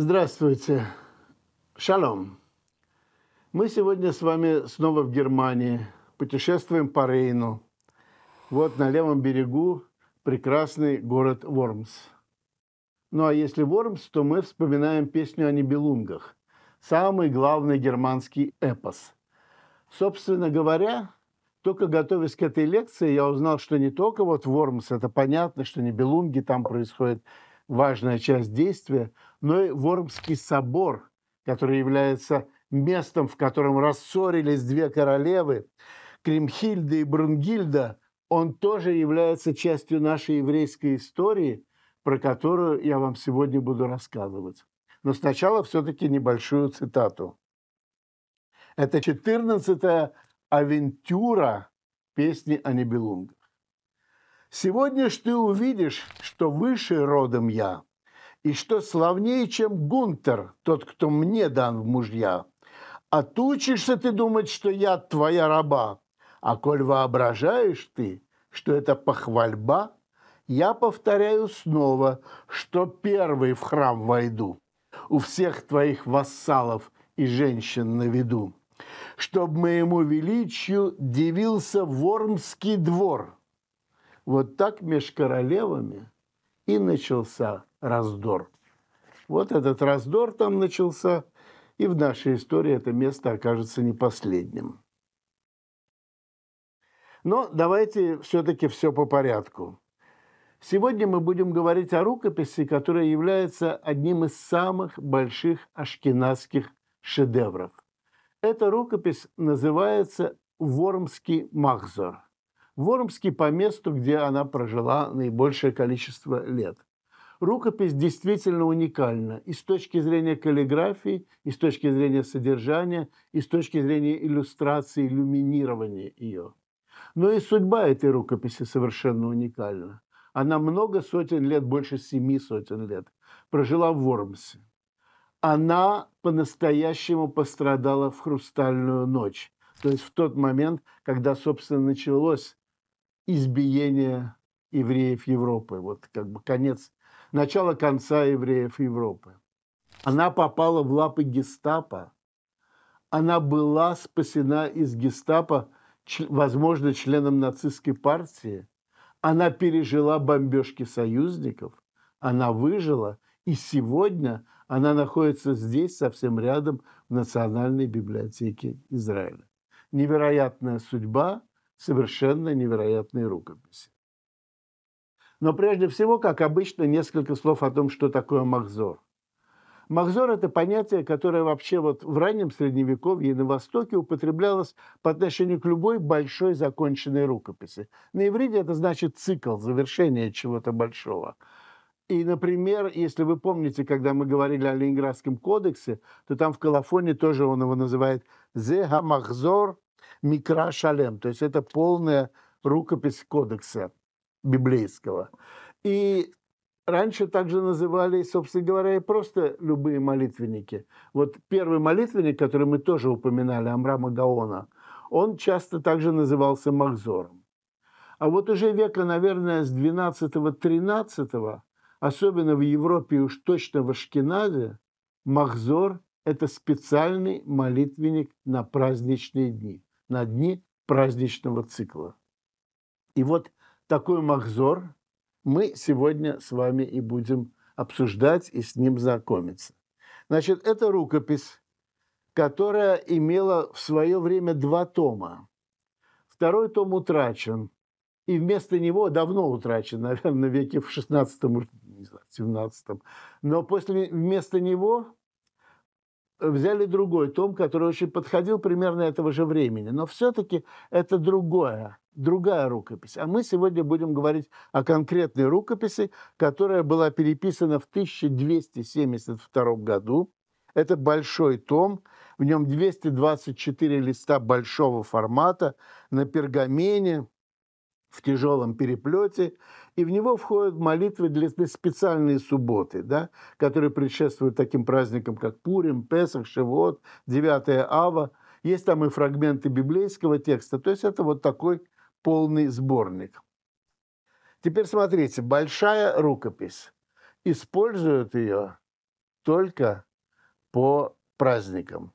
Здравствуйте. Шалом. Мы сегодня с вами снова в Германии, путешествуем по Рейну. Вот на левом берегу прекрасный город Вормс. Ну а если Вормс, то мы вспоминаем песню о Нибелунгах, самый главный германский эпос. Собственно говоря, только готовясь к этой лекции, я узнал, что не только вот Вормс, это понятно, что Нибелунги там происходят важная часть действия, но и Вормский собор, который является местом, в котором рассорились две королевы, Кремхильда и Брунгильда, он тоже является частью нашей еврейской истории, про которую я вам сегодня буду рассказывать. Но сначала все-таки небольшую цитату. Это 14-я авентюра песни о Небелунгах. Сегодня ж ты увидишь, что выше родом я, и что славнее, чем Гунтер, тот, кто мне дан в мужья. Отучишься ты думать, что я твоя раба, а коль воображаешь ты, что это похвальба, я повторяю снова, что первый в храм войду, у всех твоих вассалов и женщин на виду, чтоб моему величию дивился Вормский двор – вот так между королевами и начался раздор. Вот этот раздор там начался, и в нашей истории это место окажется не последним. Но давайте все-таки все по порядку. Сегодня мы будем говорить о рукописи, которая является одним из самых больших ашкенадских шедевров. Эта рукопись называется «Вормский Махзор» в Вормске по месту, где она прожила наибольшее количество лет. Рукопись действительно уникальна и с точки зрения каллиграфии, и с точки зрения содержания, и с точки зрения иллюстрации, иллюминирования ее. Но и судьба этой рукописи совершенно уникальна. Она много сотен лет, больше семи сотен лет, прожила в Вормсе. Она по-настоящему пострадала в «Хрустальную ночь», то есть в тот момент, когда, собственно, началось избиение евреев Европы, вот как бы конец, начало конца евреев Европы. Она попала в лапы гестапо. Она была спасена из гестапо, возможно, членом нацистской партии. Она пережила бомбежки союзников, она выжила, и сегодня она находится здесь, совсем рядом, в Национальной библиотеке Израиля. Невероятная судьба – совершенно невероятные рукописи. Но прежде всего, как обычно, несколько слов о том, что такое махзор. Махзор – это понятие, которое вообще вот в раннем Средневековье и на Востоке употреблялось по отношению к любой большой законченной рукописи. На иврите это значит цикл, завершение чего-то большого. И, например, если вы помните, когда мы говорили о Ленинградском кодексе, то там в Калафоне тоже он его называет «Зе махзор. Микра Шалем, то есть это полная рукопись кодекса библейского. И раньше также называли, собственно говоря, и просто любые молитвенники. Вот первый молитвенник, который мы тоже упоминали, Амрама Гаона, он часто также назывался Махзором. А вот уже века, наверное, с 12-13, особенно в Европе и уж точно в Ашкеназе, Махзор – это специальный молитвенник на праздничные дни на дни праздничного цикла. И вот такой махзор мы сегодня с вами и будем обсуждать и с ним знакомиться. Значит, это рукопись, которая имела в свое время два тома. Второй том утрачен, и вместо него давно утрачен, наверное, веке в 16 не знаю, 17 Но после, вместо него взяли другой том, который очень подходил примерно этого же времени. Но все-таки это другое, другая рукопись. А мы сегодня будем говорить о конкретной рукописи, которая была переписана в 1272 году. Это большой том, в нем 224 листа большого формата на пергамене, в тяжелом переплете, и в него входят молитвы для специальные субботы, да, которые предшествуют таким праздникам, как Пурим, Песах, Шивот, 9 Ава. Есть там и фрагменты библейского текста, то есть это вот такой полный сборник. Теперь смотрите, большая рукопись. Используют ее только по праздникам.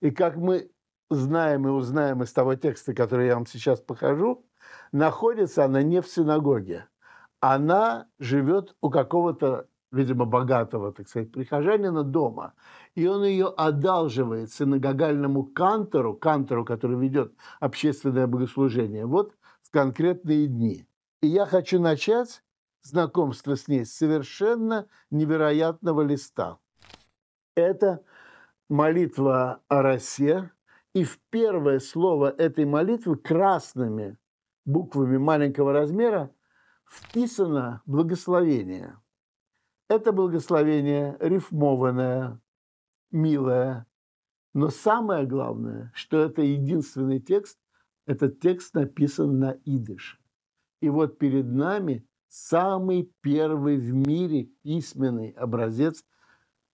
И как мы знаем и узнаем из того текста, который я вам сейчас покажу, Находится она не в синагоге. Она живет у какого-то, видимо, богатого, так сказать, прихожанина дома. И он ее одалживает синагогальному кантору, кантору, который ведет общественное богослужение, вот в конкретные дни. И я хочу начать знакомство с ней с совершенно невероятного листа. Это молитва о росе, и в первое слово этой молитвы красными буквами маленького размера вписано благословение. Это благословение рифмованное, милое, но самое главное, что это единственный текст, этот текст написан на идыше. И вот перед нами самый первый в мире письменный образец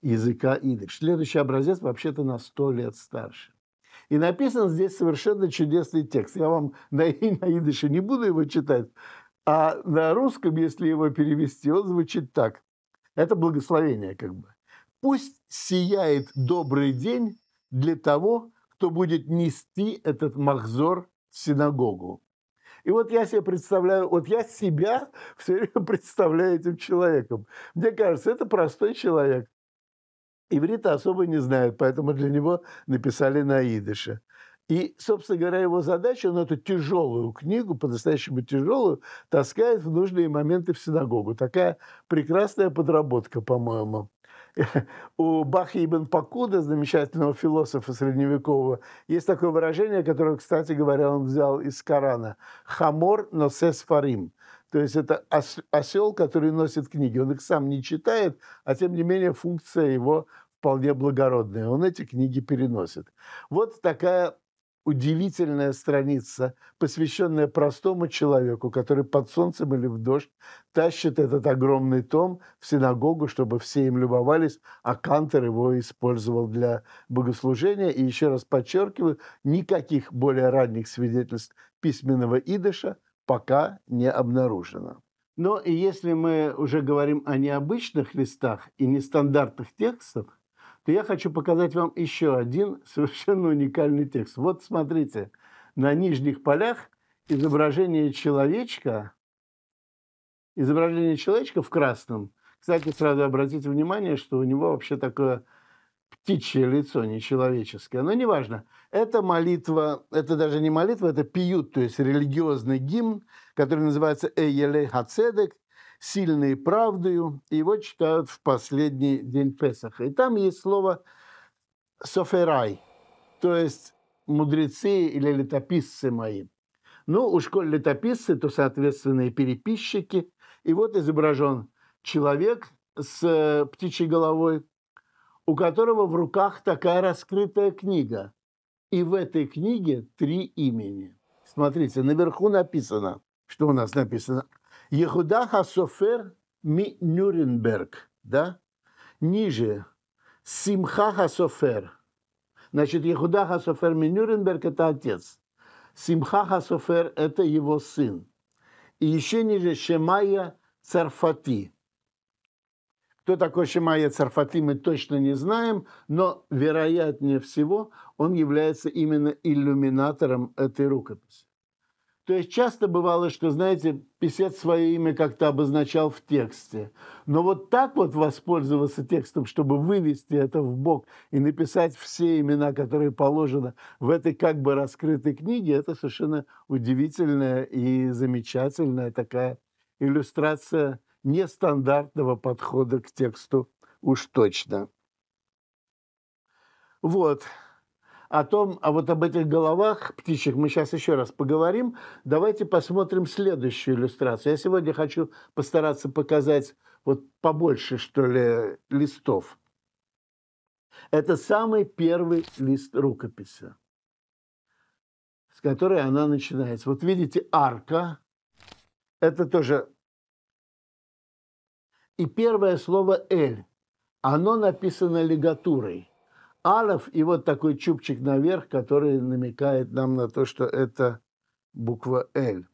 языка идыш. Следующий образец вообще-то на сто лет старше. И написан здесь совершенно чудесный текст. Я вам на, на идыше не буду его читать, а на русском, если его перевести, он звучит так. Это благословение как бы. «Пусть сияет добрый день для того, кто будет нести этот махзор в синагогу». И вот я себе представляю, вот я себя все время представляю этим человеком. Мне кажется, это простой человек. Иврита особо не знает, поэтому для него написали на идыше. И, собственно говоря, его задача, он ну, эту тяжелую книгу, по-настоящему тяжелую, таскает в нужные моменты в синагогу. Такая прекрасная подработка, по-моему. У Баха Ибн Пакуда, замечательного философа средневекового, есть такое выражение, которое, кстати говоря, он взял из Корана. «Хамор носес фарим» То есть это осел, который носит книги. Он их сам не читает, а тем не менее функция его вполне благородная. Он эти книги переносит. Вот такая удивительная страница, посвященная простому человеку, который под солнцем или в дождь тащит этот огромный том в синагогу, чтобы все им любовались, а Кантер его использовал для богослужения. И еще раз подчеркиваю, никаких более ранних свидетельств письменного идыша – пока не обнаружено. Но если мы уже говорим о необычных листах и нестандартных текстах, то я хочу показать вам еще один совершенно уникальный текст. Вот смотрите, на нижних полях изображение человечка, изображение человечка в красном. Кстати, сразу обратите внимание, что у него вообще такое птичье лицо, нечеловеческое, но неважно. Это молитва, это даже не молитва, это пьют, то есть религиозный гимн, который называется «Эйелей Хацедек», «Сильные правдою», его читают в последний день Песаха. И там есть слово «соферай», то есть «мудрецы» или «летописцы мои». Ну, у коль летописцы, то, соответственно, и переписчики. И вот изображен человек с э, птичьей головой – у которого в руках такая раскрытая книга. И в этой книге три имени. Смотрите, наверху написано, что у нас написано. Ехуда Хасофер ми Нюрнберг, да? Ниже Симха Хасофер. Значит, Ехуда Хасофер ми Нюрнберг – это отец. Симха Хасофер – это его сын. И еще ниже Шемая Царфати – кто такой Шимая Царфати, мы точно не знаем, но, вероятнее всего, он является именно иллюминатором этой рукописи. То есть часто бывало, что, знаете, писец свое имя как-то обозначал в тексте. Но вот так вот воспользоваться текстом, чтобы вывести это в бок и написать все имена, которые положено в этой как бы раскрытой книге, это совершенно удивительная и замечательная такая иллюстрация нестандартного подхода к тексту уж точно. Вот. О том, а вот об этих головах птичьих мы сейчас еще раз поговорим. Давайте посмотрим следующую иллюстрацию. Я сегодня хочу постараться показать вот побольше, что ли, листов. Это самый первый лист рукописи, с которой она начинается. Вот видите, арка. Это тоже и первое слово «эль». Оно написано лигатурой. Алов и вот такой чубчик наверх, который намекает нам на то, что это буква «эль».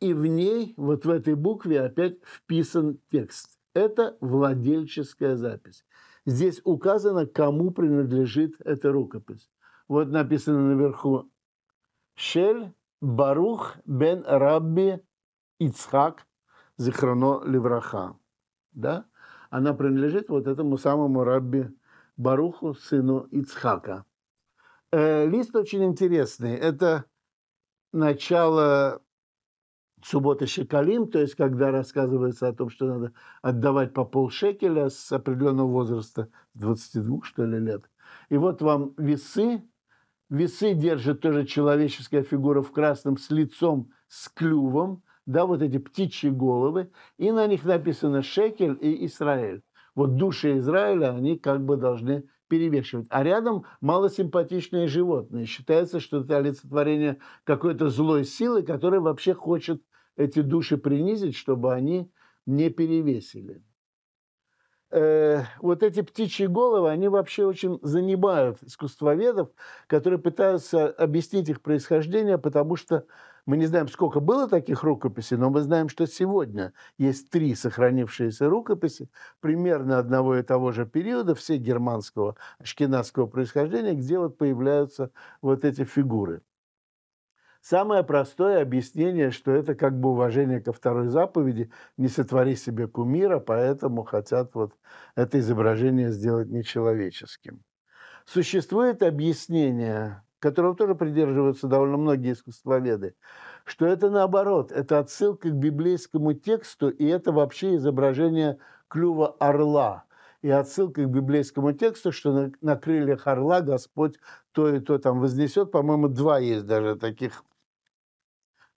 И в ней, вот в этой букве опять вписан текст. Это владельческая запись. Здесь указано, кому принадлежит эта рукопись. Вот написано наверху «Шель Барух бен Рабби Ицхак Захрано Левраха. Да? Она принадлежит вот этому самому Рабби Баруху, сыну Ицхака. Э, лист очень интересный. Это начало субботы Шекалим, то есть когда рассказывается о том, что надо отдавать по пол шекеля с определенного возраста, 22, что ли, лет. И вот вам весы. Весы держит тоже человеческая фигура в красном с лицом, с клювом да, вот эти птичьи головы, и на них написано Шекель и Израиль. Вот души Израиля, они как бы должны перевешивать. А рядом малосимпатичные животные. Считается, что это олицетворение какой-то злой силы, которая вообще хочет эти души принизить, чтобы они не перевесили. Э, вот эти птичьи головы, они вообще очень занимают искусствоведов, которые пытаются объяснить их происхождение, потому что мы не знаем, сколько было таких рукописей, но мы знаем, что сегодня есть три сохранившиеся рукописи примерно одного и того же периода, все германского, ашкенадского происхождения, где вот появляются вот эти фигуры. Самое простое объяснение, что это как бы уважение ко второй заповеди, не сотвори себе кумира, поэтому хотят вот это изображение сделать нечеловеческим. Существует объяснение которого тоже придерживаются довольно многие искусствоведы, что это наоборот, это отсылка к библейскому тексту, и это вообще изображение клюва орла. И отсылка к библейскому тексту, что на, на крыльях орла Господь то и то там вознесет. По-моему, два есть даже таких.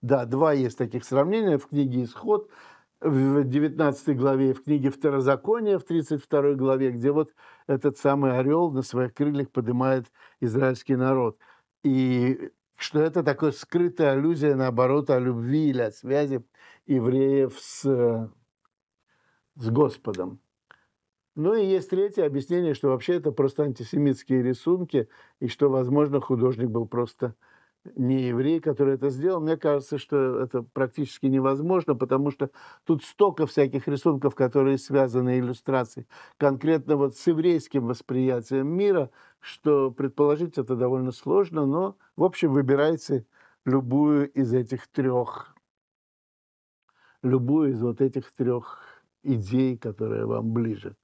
Да, два есть таких сравнения в книге «Исход», в 19 главе, в книге Второзакония, в 32 главе, где вот этот самый орел на своих крыльях поднимает израильский народ – и что это такое скрытая аллюзия, наоборот, о любви или о связи евреев с, с Господом. Ну и есть третье объяснение, что вообще это просто антисемитские рисунки, и что, возможно, художник был просто не еврей, который это сделал. Мне кажется, что это практически невозможно, потому что тут столько всяких рисунков, которые связаны иллюстрацией, конкретно вот с еврейским восприятием мира, что предположить это довольно сложно, но, в общем, выбирайте любую из этих трех, любую из вот этих трех идей, которая вам ближе.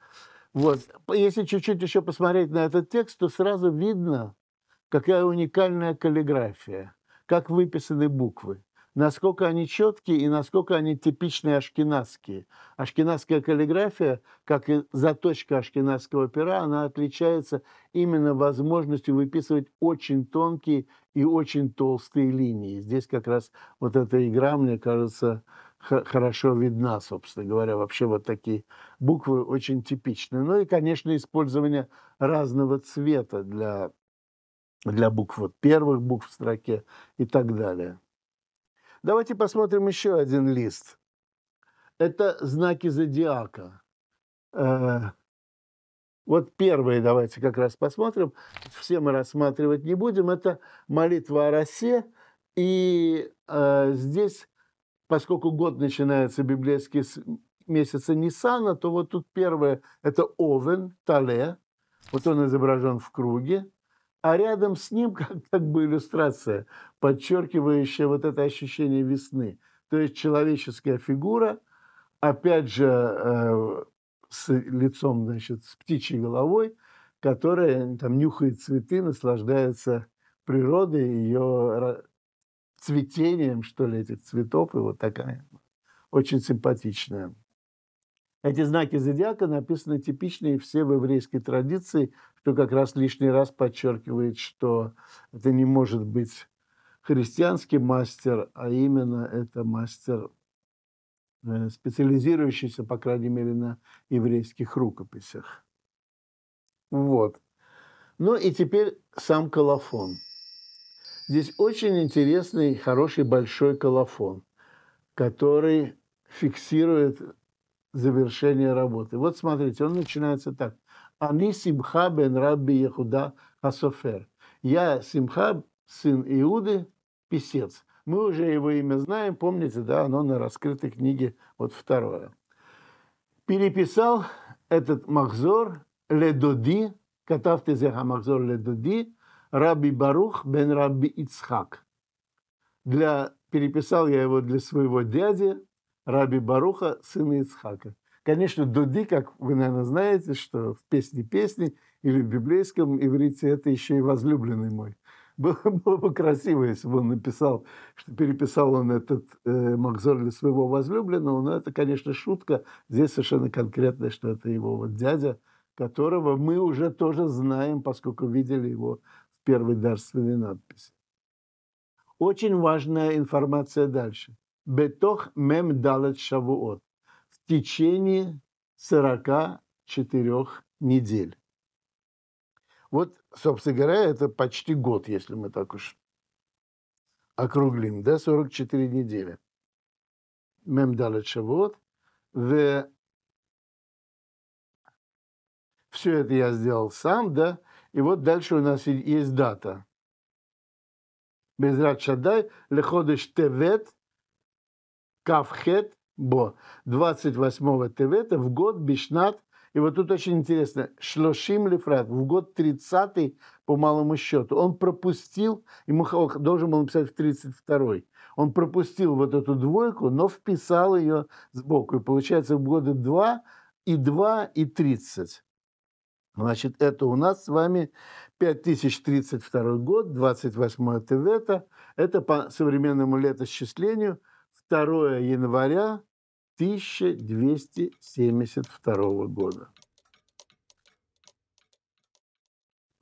Вот. Если чуть-чуть еще посмотреть на этот текст, то сразу видно, какая уникальная каллиграфия, как выписаны буквы, насколько они четкие и насколько они типичные ашкенадские. Ашкенадская каллиграфия, как и заточка ашкенадского пера, она отличается именно возможностью выписывать очень тонкие и очень толстые линии. Здесь как раз вот эта игра, мне кажется, хорошо видна, собственно говоря. Вообще вот такие буквы очень типичны. Ну и, конечно, использование разного цвета для для букв вот первых букв в строке и так далее. Давайте посмотрим еще один лист. Это знаки зодиака. Э, вот первые давайте как раз посмотрим. Все мы рассматривать не будем. Это молитва о росе. И э, здесь, поскольку год начинается библейский с месяца Ниссана, то вот тут первое – это Овен, Тале. Вот он изображен в круге а рядом с ним как, как бы иллюстрация, подчеркивающая вот это ощущение весны. То есть человеческая фигура, опять же, э, с лицом, значит, с птичьей головой, которая там нюхает цветы, наслаждается природой, ее цветением, что ли, этих цветов, и вот такая очень симпатичная. Эти знаки зодиака написаны типичные все в еврейской традиции, что как раз лишний раз подчеркивает, что это не может быть христианский мастер, а именно это мастер, э, специализирующийся, по крайней мере, на еврейских рукописях. Вот. Ну и теперь сам колофон. Здесь очень интересный, хороший, большой колофон, который фиксирует завершения работы. Вот смотрите, он начинается так. Они Симха бен Рабби Яхуда Хасофер. Я Симха, сын Иуды, писец. Мы уже его имя знаем, помните, да, оно на раскрытой книге, вот второе. Переписал этот Махзор Ледоди, Катавте Зеха Махзор Ледоди, Раби Барух бен Раби Ицхак. Для, переписал я его для своего дяди Раби Баруха, сына Ицхака. Конечно, Дуди, как вы, наверное, знаете, что в песне песни или в библейском иврите это еще и возлюбленный мой. Было, было бы красиво, если бы он написал, что переписал он этот э, Макзор для своего возлюбленного, но это, конечно, шутка. Здесь совершенно конкретно, что это его вот дядя, которого мы уже тоже знаем, поскольку видели его в первой дарственной надписи. Очень важная информация дальше. Бетох мем далет шавуот в течение 44 недель. Вот, собственно говоря, это почти год, если мы так уж округлим, да, 44 недели. Мем далет шавуот. В... Все это я сделал сам, да, и вот дальше у нас есть дата. Безрад Шадай, Леходыш Тевет, Кавхет Бо, 28-го Тевета, в год Бишнат, и вот тут очень интересно, Шлошим Лефрат, в год 30 по малому счету, он пропустил, ему должен был написать в 32-й, он пропустил вот эту двойку, но вписал ее сбоку, и получается в годы 2 и 2 и 30. Значит, это у нас с вами 5032 год, 28 Тевета. Это по современному летосчислению – 2 января 1272 года.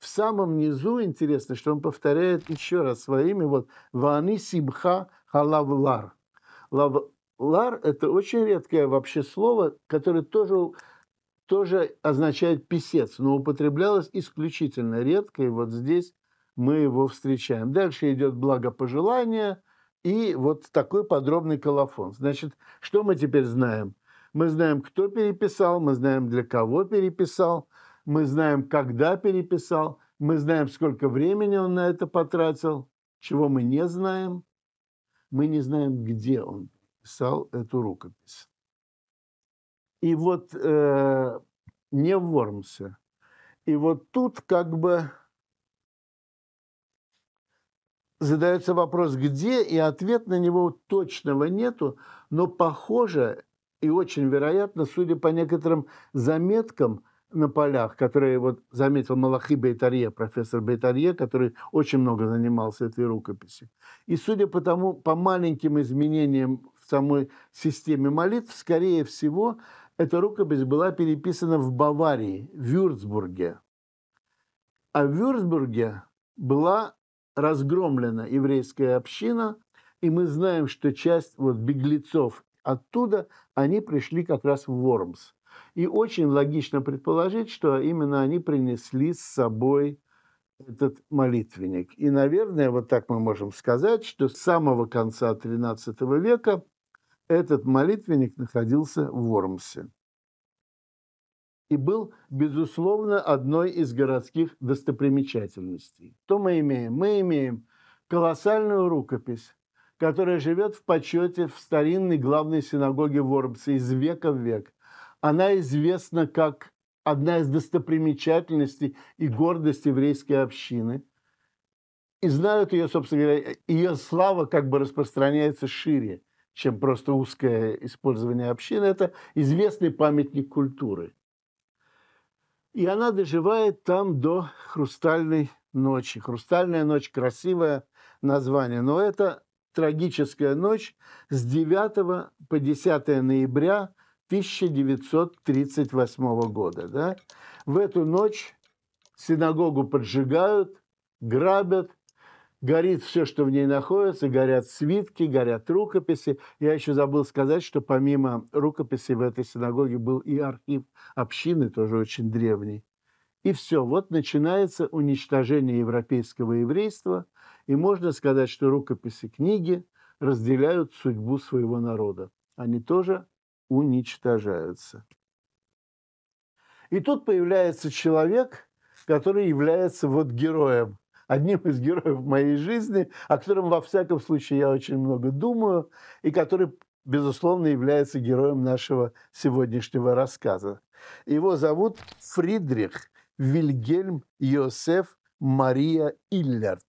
В самом низу интересно, что он повторяет еще раз своими вот «Вани сибха халавлар». «Лавлар» – это очень редкое вообще слово, которое тоже, тоже означает «писец», но употреблялось исключительно редко, и вот здесь мы его встречаем. Дальше идет благопожелание – и вот такой подробный колофон. Значит, что мы теперь знаем? Мы знаем, кто переписал, мы знаем, для кого переписал, мы знаем, когда переписал, мы знаем, сколько времени он на это потратил, чего мы не знаем. Мы не знаем, где он писал эту рукопись. И вот э, не в Вормсе. И вот тут как бы задается вопрос, где, и ответ на него точного нету, но похоже и очень вероятно, судя по некоторым заметкам на полях, которые вот заметил Малахи Бейтарье, профессор Бейтарье, который очень много занимался этой рукописи. И судя по тому, по маленьким изменениям в самой системе молитв, скорее всего, эта рукопись была переписана в Баварии, в Вюрцбурге. А в Вюрцбурге была разгромлена еврейская община, и мы знаем, что часть вот беглецов оттуда, они пришли как раз в Вормс. И очень логично предположить, что именно они принесли с собой этот молитвенник. И, наверное, вот так мы можем сказать, что с самого конца XIII века этот молитвенник находился в Вормсе и был, безусловно, одной из городских достопримечательностей. Что мы имеем? Мы имеем колоссальную рукопись, которая живет в почете в старинной главной синагоге Воробца из века в век. Она известна как одна из достопримечательностей и гордость еврейской общины. И знают ее, собственно говоря, ее слава как бы распространяется шире, чем просто узкое использование общины. Это известный памятник культуры – и она доживает там до «Хрустальной ночи». «Хрустальная ночь» – красивое название, но это трагическая ночь с 9 по 10 ноября 1938 года. Да? В эту ночь синагогу поджигают, грабят, горит все, что в ней находится, горят свитки, горят рукописи. Я еще забыл сказать, что помимо рукописей в этой синагоге был и архив общины, тоже очень древний. И все, вот начинается уничтожение европейского еврейства, и можно сказать, что рукописи книги разделяют судьбу своего народа. Они тоже уничтожаются. И тут появляется человек, который является вот героем одним из героев моей жизни, о котором, во всяком случае, я очень много думаю, и который, безусловно, является героем нашего сегодняшнего рассказа. Его зовут Фридрих Вильгельм Йосеф Мария Иллерт.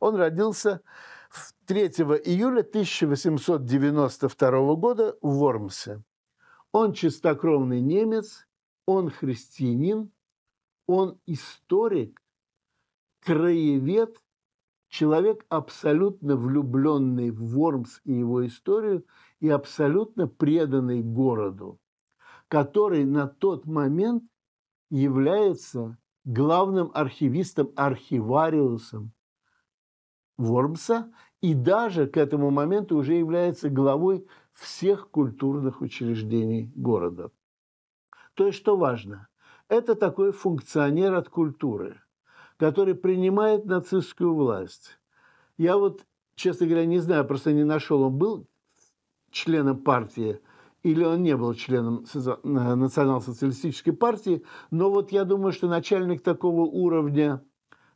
Он родился 3 июля 1892 года в Вормсе. Он чистокровный немец, он христианин, он историк, краевед, человек, абсолютно влюбленный в Вормс и его историю, и абсолютно преданный городу, который на тот момент является главным архивистом, архивариусом Вормса и даже к этому моменту уже является главой всех культурных учреждений города. То есть, что важно, это такой функционер от культуры – который принимает нацистскую власть. Я вот, честно говоря, не знаю, просто не нашел, он был членом партии или он не был членом национал-социалистической партии, но вот я думаю, что начальник такого уровня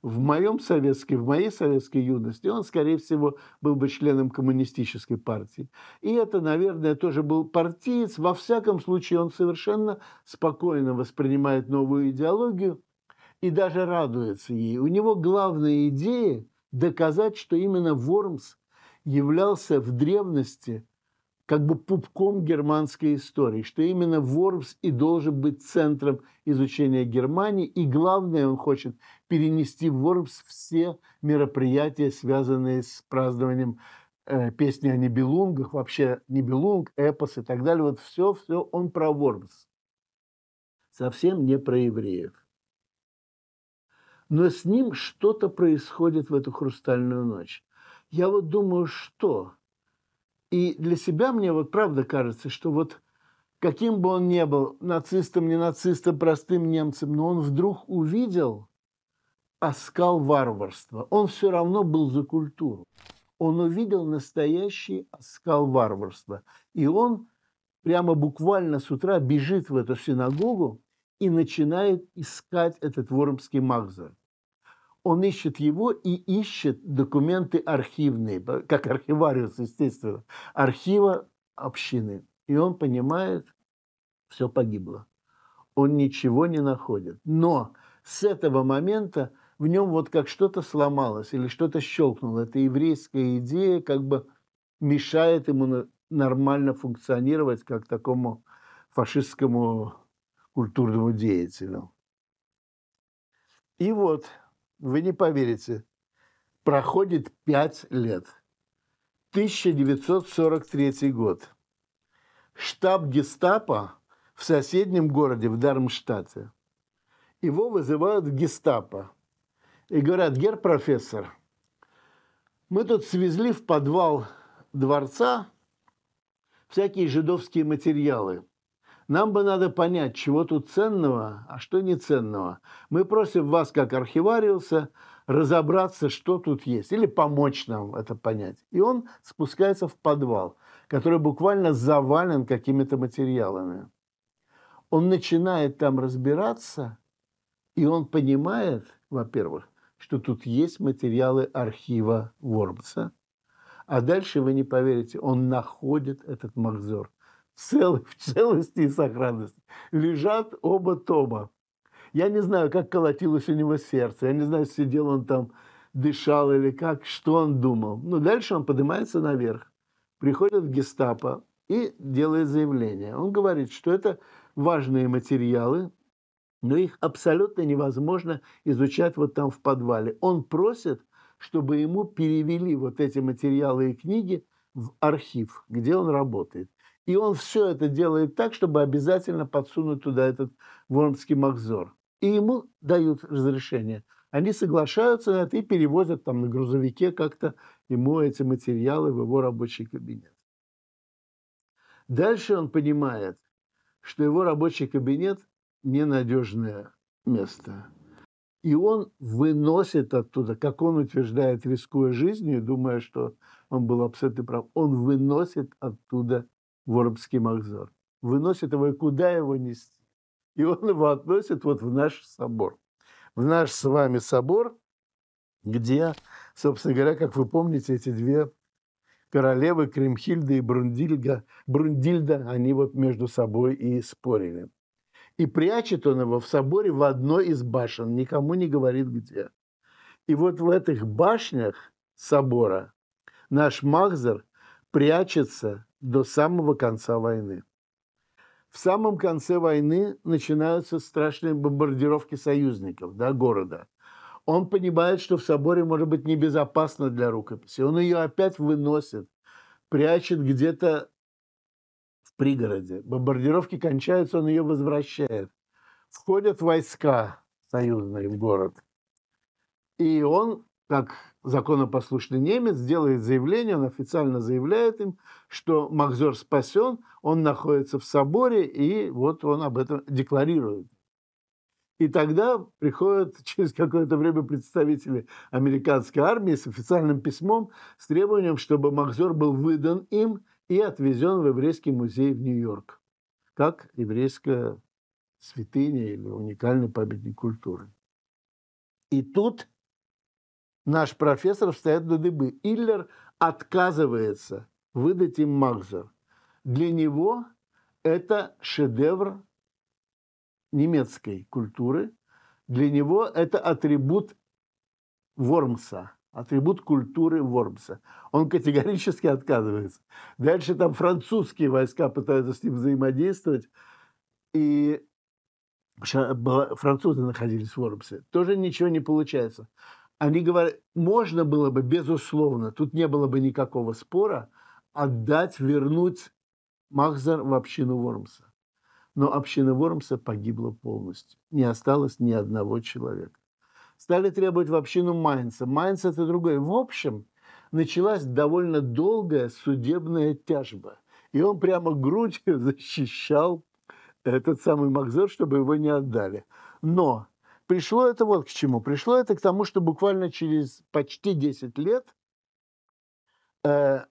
в моем советской, в моей советской юности, он, скорее всего, был бы членом коммунистической партии. И это, наверное, тоже был партиец. Во всяком случае, он совершенно спокойно воспринимает новую идеологию и даже радуется ей. У него главная идея – доказать, что именно Вормс являлся в древности как бы пупком германской истории, что именно Вормс и должен быть центром изучения Германии, и главное, он хочет перенести в Вормс все мероприятия, связанные с празднованием э, песни о Нибелунгах, вообще Нибелунг, эпос и так далее. Вот все-все он про Вормс. Совсем не про евреев но с ним что-то происходит в эту хрустальную ночь. Я вот думаю, что? И для себя мне вот правда кажется, что вот каким бы он ни был, нацистом, не нацистом, простым немцем, но он вдруг увидел оскал варварства. Он все равно был за культуру. Он увидел настоящий оскал варварства. И он прямо буквально с утра бежит в эту синагогу, и начинает искать этот Вуромский Магза. Он ищет его и ищет документы архивные, как архивариус, естественно, архива общины. И он понимает, все погибло. Он ничего не находит. Но с этого момента в нем вот как что-то сломалось или что-то щелкнуло. Эта еврейская идея как бы мешает ему нормально функционировать как такому фашистскому культурному деятелю. И вот, вы не поверите, проходит пять лет. 1943 год. Штаб гестапо в соседнем городе, в Дармштадте. Его вызывают в гестапо. И говорят, гер профессор, мы тут свезли в подвал дворца всякие жидовские материалы – нам бы надо понять, чего тут ценного, а что не Мы просим вас, как архивариуса, разобраться, что тут есть, или помочь нам это понять. И он спускается в подвал, который буквально завален какими-то материалами. Он начинает там разбираться, и он понимает, во-первых, что тут есть материалы архива Ворбца. А дальше, вы не поверите, он находит этот махзор в, цел, в целости и сохранности. Лежат оба тома. Я не знаю, как колотилось у него сердце. Я не знаю, сидел он там, дышал или как, что он думал. Но дальше он поднимается наверх. Приходит в гестапо и делает заявление. Он говорит, что это важные материалы, но их абсолютно невозможно изучать вот там в подвале. Он просит, чтобы ему перевели вот эти материалы и книги в архив, где он работает. И он все это делает так, чтобы обязательно подсунуть туда этот вормский макзор. И ему дают разрешение. Они соглашаются на это и перевозят там на грузовике как-то ему эти материалы в его рабочий кабинет. Дальше он понимает, что его рабочий кабинет – ненадежное место. И он выносит оттуда, как он утверждает, рискуя жизнью, думая, что он был абсолютно прав, он выносит оттуда в Урбский Выносит его, и куда его нести? И он его относит вот в наш собор. В наш с вами собор, где, собственно говоря, как вы помните, эти две королевы Кремхильда и Брундильга, Брундильда, они вот между собой и спорили. И прячет он его в соборе в одной из башен, никому не говорит где. И вот в этих башнях собора наш Махзер прячется до самого конца войны. В самом конце войны начинаются страшные бомбардировки союзников да, города. Он понимает, что в соборе может быть небезопасно для рукописи. Он ее опять выносит, прячет где-то в пригороде. Бомбардировки кончаются, он ее возвращает. Входят войска союзные в город. И он, как законопослушный немец делает заявление, он официально заявляет им, что Макзор спасен, он находится в соборе, и вот он об этом декларирует. И тогда приходят через какое-то время представители американской армии с официальным письмом с требованием, чтобы Макзор был выдан им и отвезен в еврейский музей в Нью-Йорк, как еврейская святыня или уникальный памятник культуры. И тут Наш профессор встает до дыбы. Иллер отказывается выдать им Макзер. Для него это шедевр немецкой культуры. Для него это атрибут Вормса, атрибут культуры Вормса. Он категорически отказывается. Дальше там французские войска пытаются с ним взаимодействовать. И французы находились в Вормсе. Тоже ничего не получается. Они говорят, можно было бы, безусловно, тут не было бы никакого спора, отдать, вернуть Махзар в общину Вормса. Но община Вормса погибла полностью. Не осталось ни одного человека. Стали требовать в общину Майнца. Майнц – это другой. В общем, началась довольно долгая судебная тяжба. И он прямо грудью защищал этот самый Махзор, чтобы его не отдали. Но Пришло это вот к чему. Пришло это к тому, что буквально через почти 10 лет э,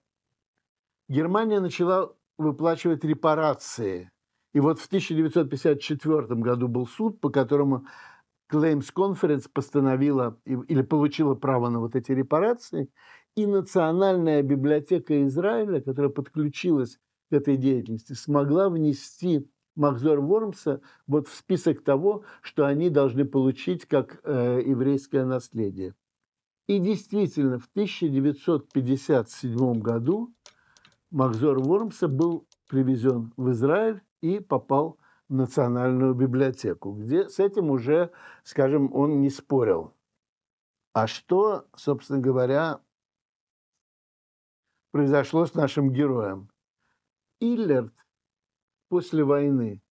Германия начала выплачивать репарации. И вот в 1954 году был суд, по которому Claims Conference постановила или получила право на вот эти репарации, и Национальная библиотека Израиля, которая подключилась к этой деятельности, смогла внести Махзор Вормса вот в список того, что они должны получить как э, еврейское наследие. И действительно, в 1957 году Махзор Вормса был привезен в Израиль и попал в Национальную библиотеку, где с этим уже, скажем, он не спорил. А что, собственно говоря, произошло с нашим героем? Иллерд? после войны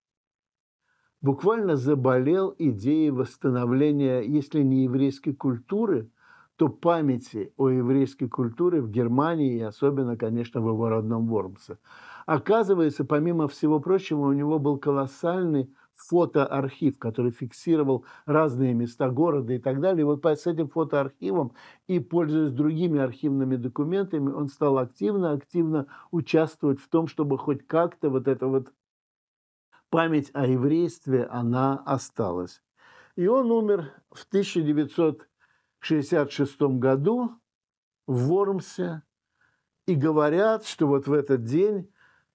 буквально заболел идеей восстановления, если не еврейской культуры, то памяти о еврейской культуре в Германии и особенно, конечно, в его родном Вормсе. Оказывается, помимо всего прочего, у него был колоссальный фотоархив, который фиксировал разные места города и так далее. И вот с этим фотоархивом и, пользуясь другими архивными документами, он стал активно-активно участвовать в том, чтобы хоть как-то вот это вот память о еврействе, она осталась. И он умер в 1966 году в Вормсе. И говорят, что вот в этот день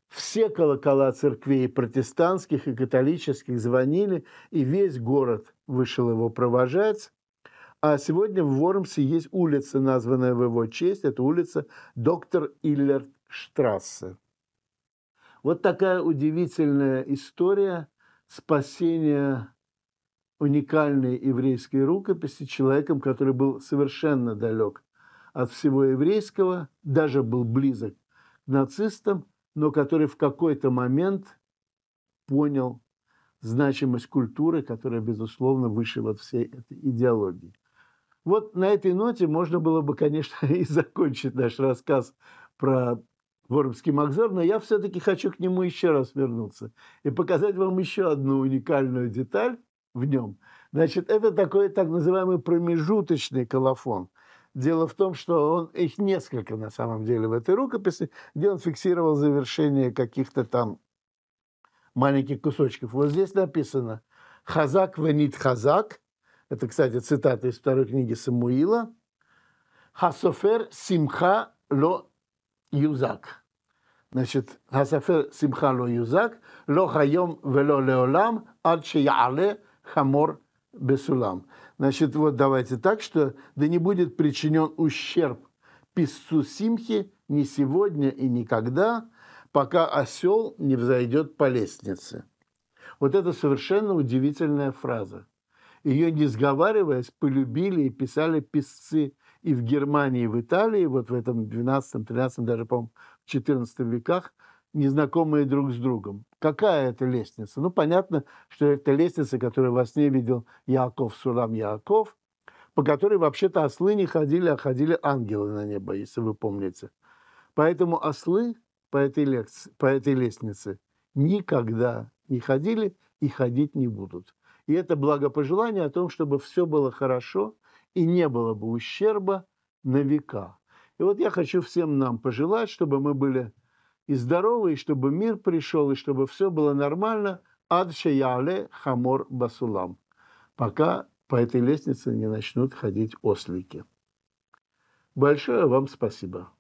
все колокола церквей протестантских и католических звонили, и весь город вышел его провожать. А сегодня в Вормсе есть улица, названная в его честь. Это улица доктор Иллерт Штрассе. Вот такая удивительная история спасения уникальной еврейской рукописи человеком, который был совершенно далек от всего еврейского, даже был близок к нацистам, но который в какой-то момент понял значимость культуры, которая, безусловно, выше вот всей этой идеологии. Вот на этой ноте можно было бы, конечно, и закончить наш рассказ про Вормский Макзар, но я все-таки хочу к нему еще раз вернуться и показать вам еще одну уникальную деталь в нем. Значит, это такой так называемый промежуточный колофон. Дело в том, что он, их несколько на самом деле в этой рукописи, где он фиксировал завершение каких-то там маленьких кусочков. Вот здесь написано «Хазак венит хазак». Это, кстати, цитата из второй книги Самуила. «Хасофер симха ло юзак» значит, Хасафер Симха ло юзак, ло хайом вело леолам, ад шеяле хамор бесулам. Значит, вот давайте так, что да не будет причинен ущерб писцу Симхи ни сегодня и никогда, пока осел не взойдет по лестнице. Вот это совершенно удивительная фраза. Ее, не сговариваясь, полюбили и писали писцы и в Германии, и в Италии, вот в этом 12, 13, даже, по-моему, 14 веках, незнакомые друг с другом. Какая это лестница? Ну, понятно, что это лестница, которую во сне видел Яков, Сурам Яков, по которой вообще-то ослы не ходили, а ходили ангелы на небо, если вы помните. Поэтому ослы по этой, лекции, по этой лестнице никогда не ходили и ходить не будут. И это благопожелание о том, чтобы все было хорошо – и не было бы ущерба на века. И вот я хочу всем нам пожелать, чтобы мы были и здоровы, и чтобы мир пришел, и чтобы все было нормально. Ад хамор басулам. Пока по этой лестнице не начнут ходить ослики. Большое вам спасибо.